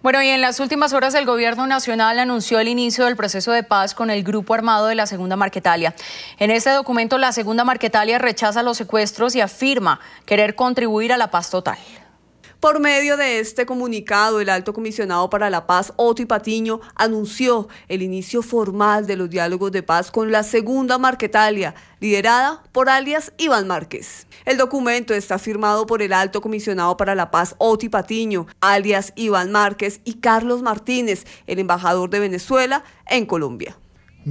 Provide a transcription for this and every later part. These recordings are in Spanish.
Bueno, y en las últimas horas el Gobierno Nacional anunció el inicio del proceso de paz con el grupo armado de la Segunda Marquetalia. En este documento, la Segunda Marquetalia rechaza los secuestros y afirma querer contribuir a la paz total. Por medio de este comunicado, el alto comisionado para la paz, Otto Patiño, anunció el inicio formal de los diálogos de paz con la segunda Marquetalia, liderada por alias Iván Márquez. El documento está firmado por el alto comisionado para la paz, Oti Patiño, alias Iván Márquez y Carlos Martínez, el embajador de Venezuela en Colombia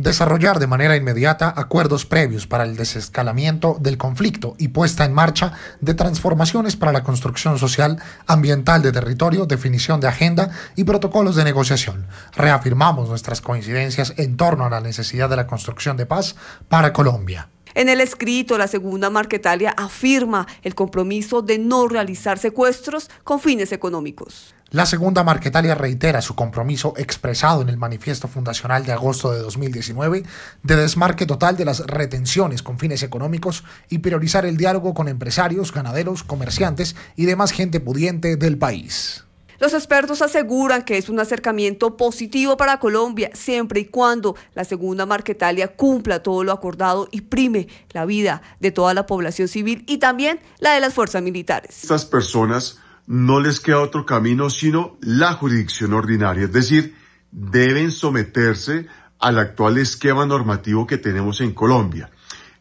desarrollar de manera inmediata acuerdos previos para el desescalamiento del conflicto y puesta en marcha de transformaciones para la construcción social, ambiental de territorio, definición de agenda y protocolos de negociación. Reafirmamos nuestras coincidencias en torno a la necesidad de la construcción de paz para Colombia. En el escrito, la segunda Marquetalia afirma el compromiso de no realizar secuestros con fines económicos. La segunda Marquetalia reitera su compromiso expresado en el manifiesto fundacional de agosto de 2019 de desmarque total de las retenciones con fines económicos y priorizar el diálogo con empresarios, ganaderos, comerciantes y demás gente pudiente del país. Los expertos aseguran que es un acercamiento positivo para Colombia siempre y cuando la segunda Marquetalia cumpla todo lo acordado y prime la vida de toda la población civil y también la de las fuerzas militares. Estas personas no les queda otro camino sino la jurisdicción ordinaria, es decir, deben someterse al actual esquema normativo que tenemos en Colombia.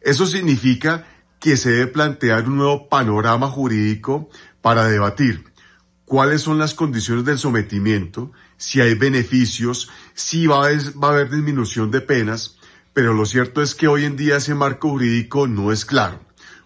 Eso significa que se debe plantear un nuevo panorama jurídico para debatir cuáles son las condiciones del sometimiento, si hay beneficios, si va a, haber disminución de penas, pero lo cierto es que hoy en día ese marco jurídico no es claro.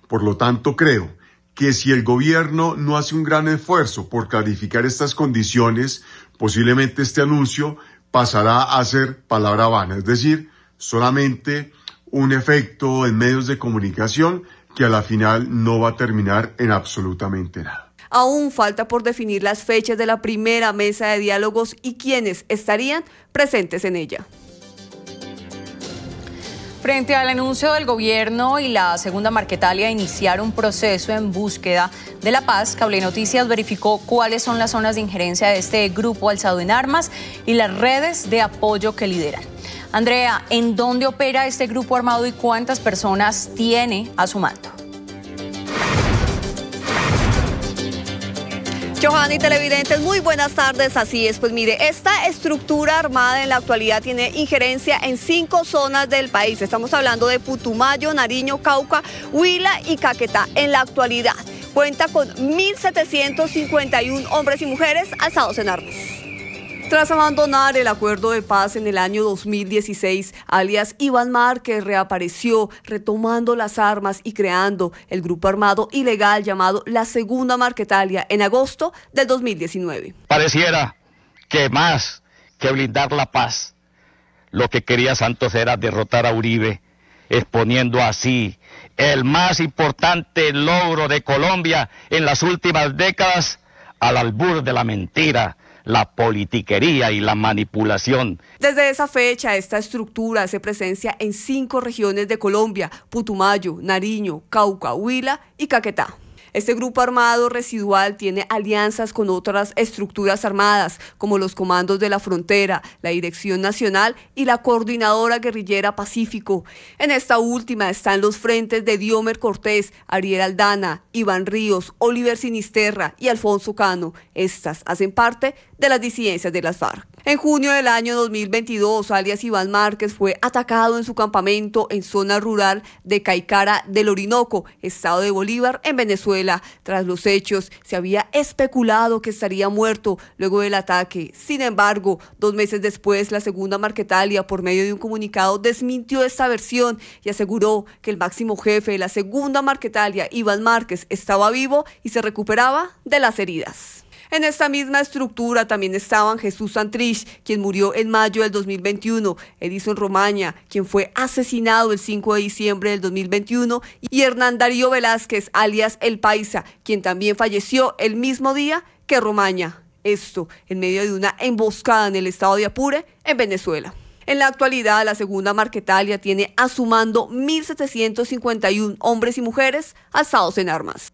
Por lo tanto, creo que si el gobierno no hace un gran esfuerzo por clarificar estas condiciones, posiblemente este anuncio pasará a ser palabra vana, es decir, solamente un efecto en medios de comunicación que a la final no va a terminar en absolutamente nada. Aún falta por definir las fechas de la primera mesa de diálogos y quienes estarían presentes en ella. Frente al anuncio del gobierno y la segunda Marquetalia de iniciar un proceso en búsqueda de la paz, Cable Noticias verificó cuáles son las zonas de injerencia de este grupo alzado en armas y las redes de apoyo que lideran. Andrea, ¿en dónde opera este grupo armado y cuántas personas tiene a su mando? Johanny Televidentes, muy buenas tardes. Así es, pues mire, esta estructura armada en la actualidad tiene injerencia en cinco zonas del país. Estamos hablando de Putumayo, Nariño, Cauca, Huila y Caquetá. En la actualidad cuenta con 1.751 hombres y mujeres alzados en armas. Tras abandonar el acuerdo de paz en el año 2016, alias Iván Márquez reapareció retomando las armas y creando el grupo armado ilegal llamado la Segunda Marquetalia en agosto del 2019. Pareciera que más que blindar la paz, lo que quería Santos era derrotar a Uribe, exponiendo así el más importante logro de Colombia en las últimas décadas al albur de la mentira la politiquería y la manipulación. Desde esa fecha, esta estructura se presencia en cinco regiones de Colombia, Putumayo, Nariño, Cauca, Huila y Caquetá. Este grupo armado residual tiene alianzas con otras estructuras armadas, como los comandos de la frontera, la Dirección Nacional y la Coordinadora Guerrillera Pacífico. En esta última están los frentes de Diomer Cortés, Ariel Aldana, Iván Ríos, Oliver Sinisterra y Alfonso Cano. Estas hacen parte de las disidencias de las FARC. En junio del año 2022, alias Iván Márquez fue atacado en su campamento en zona rural de Caicara del Orinoco, estado de Bolívar, en Venezuela tras los hechos, se había especulado que estaría muerto luego del ataque. Sin embargo, dos meses después, la segunda Marquetalia, por medio de un comunicado, desmintió esta versión y aseguró que el máximo jefe de la segunda Marquetalia, Iván Márquez, estaba vivo y se recuperaba de las heridas. En esta misma estructura también estaban Jesús Santrich, quien murió en mayo del 2021, Edison Romaña, quien fue asesinado el 5 de diciembre del 2021, y Hernán Darío Velázquez, alias El Paisa, quien también falleció el mismo día que Romaña. Esto en medio de una emboscada en el estado de Apure, en Venezuela. En la actualidad, la segunda Marquetalia tiene a su mando 1.751 hombres y mujeres alzados en armas.